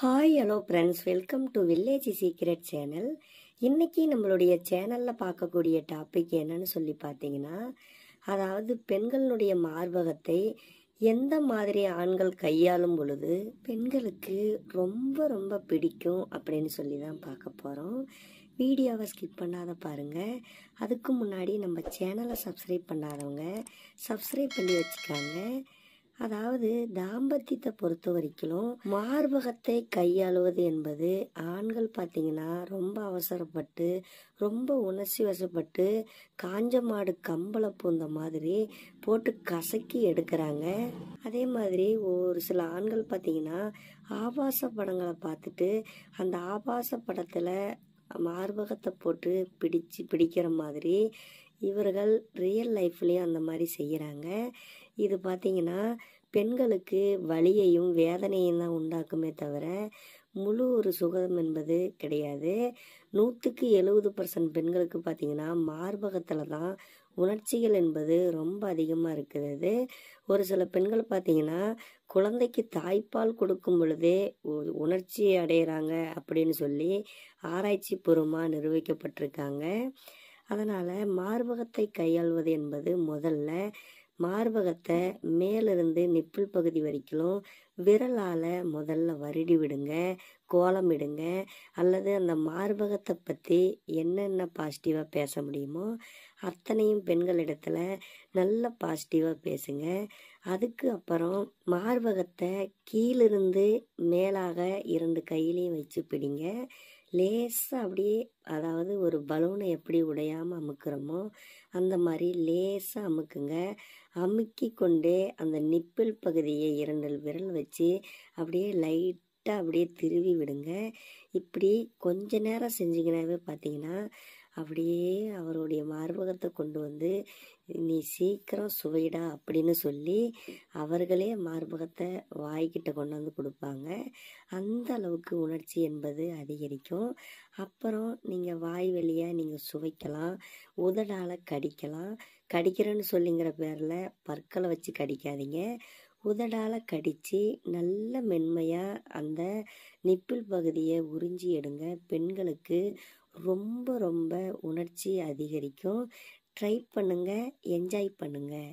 hi hello friends welcome to village secret channel இன்றைக்கி நம்மளுடைய சேனலில் பார்க்கக்கூடிய டாபிக் என்னன்னு சொல்லி பார்த்தீங்கன்னா அதாவது பெண்களுடைய மார்பகத்தை எந்த மாதிரி ஆண்கள் கையாளும் பொழுது பெண்களுக்கு ரொம்ப ரொம்ப பிடிக்கும் அப்படின்னு சொல்லி தான் பார்க்க போகிறோம் வீடியோவை ஸ்கிப் பண்ணாத பாருங்கள் அதுக்கு முன்னாடி நம்ம சேனலை சப்ஸ்கிரைப் பண்ணாதவங்க சப்ஸ்கிரைப் பண்ணி வச்சுக்காங்க அதாவது தாம்பத்தியத்தை பொறுத்த வரைக்கும் மார்பகத்தை கையாளுவது என்பது ஆண்கள் பார்த்தீங்கன்னா ரொம்ப அவசரப்பட்டு ரொம்ப உணர்ச்சி வசப்பட்டு காஞ்ச மாடு கம்பளை பூந்த மாதிரி போட்டு கசக்கி எடுக்கிறாங்க அதே மாதிரி ஒரு சில ஆண்கள் பார்த்தீங்கன்னா ஆபாச படங்களை பார்த்துட்டு அந்த ஆபாச படத்தில் மார்பகத்தை போட்டு பிடிச்சு பிடிக்கிற மாதிரி இவர்கள் ரியல் லைஃப்லேயும் அந்த மாதிரி செய்கிறாங்க இது பார்த்திங்கன்னா பெண்களுக்கு வலியையும் வேதனையும் தான் உண்டாக்குமே தவிர முழு ஒரு சுகம் என்பது கிடையாது நூற்றுக்கு எழுபது பர்சன்ட் பெண்களுக்கு பார்த்திங்கன்னா மார்பகத்தில் தான் உணர்ச்சிகள் என்பது ரொம்ப அதிகமாக இருக்கிறது ஒரு சில பெண்கள் பார்த்திங்கன்னா குழந்தைக்கு தாய்ப்பால் கொடுக்கும் பொழுதே உணர்ச்சி அடைகிறாங்க அப்படின்னு சொல்லி ஆராய்ச்சி பூர்வமாக நிரூபிக்கப்பட்டிருக்காங்க அதனால் மார்பகத்தை கையாள்வது என்பது முதல்ல மார்பகத்தை மேலிருந்து நிப்பிள் பகுதி வரைக்கும் விரலால் முதல்ல வருடி விடுங்க கோலம் விடுங்க அல்லது அந்த மார்பகத்தை பற்றி என்னென்ன பாசிட்டிவாக பேச முடியுமோ அத்தனையும் பெண்களிடத்தில் நல்ல பாசிட்டிவாக பேசுங்க அதுக்கு அப்புறம் மார்பகத்தை கீழிருந்து மேலாக இரண்டு கையிலையும் வச்சு பிடிங்க லேசாக அப்படியே அதாவது ஒரு பலூனை எப்படி உடையாமல் அமுக்கிறோமோ அந்த மாதிரி லேசாக அமுக்குங்க அமுக்கி கொண்டே அந்த நிப்பிள் பகுதியை இரண்டு விரல் வச்சு அப்படியே லைட்டாக அப்படியே திருவி விடுங்க இப்படி கொஞ்ச நேரம் செஞ்சிங்கனாவே பார்த்தீங்கன்னா அப்படியே அவருடைய மார்பகத்தை கொண்டு வந்து நீ சீக்கிரம் சுவையிடா அப்படின்னு சொல்லி அவர்களே மார்பகத்தை வாய்கிட்ட கொண்டு வந்து கொடுப்பாங்க அந்த அளவுக்கு உணர்ச்சி என்பது அதிகரிக்கும் அப்புறம் நீங்கள் வாய் வழியாக நீங்கள் சுவைக்கலாம் உதடால் கடிக்கலாம் கடிக்கிறேன்னு சொல்லிங்கிற பேரில் பற்களை வச்சு கடிக்காதீங்க உதடால் கடித்து நல்ல மென்மையாக அந்த நிப்பிள் பகுதியை உறிஞ்சி எடுங்க பெண்களுக்கு ரொம்ப ரொம்ப உணர்ச்சி அதிகரிக்கும் ட்ரை பண்ணுங்கள் என்ஜாய் பண்ணுங்கள்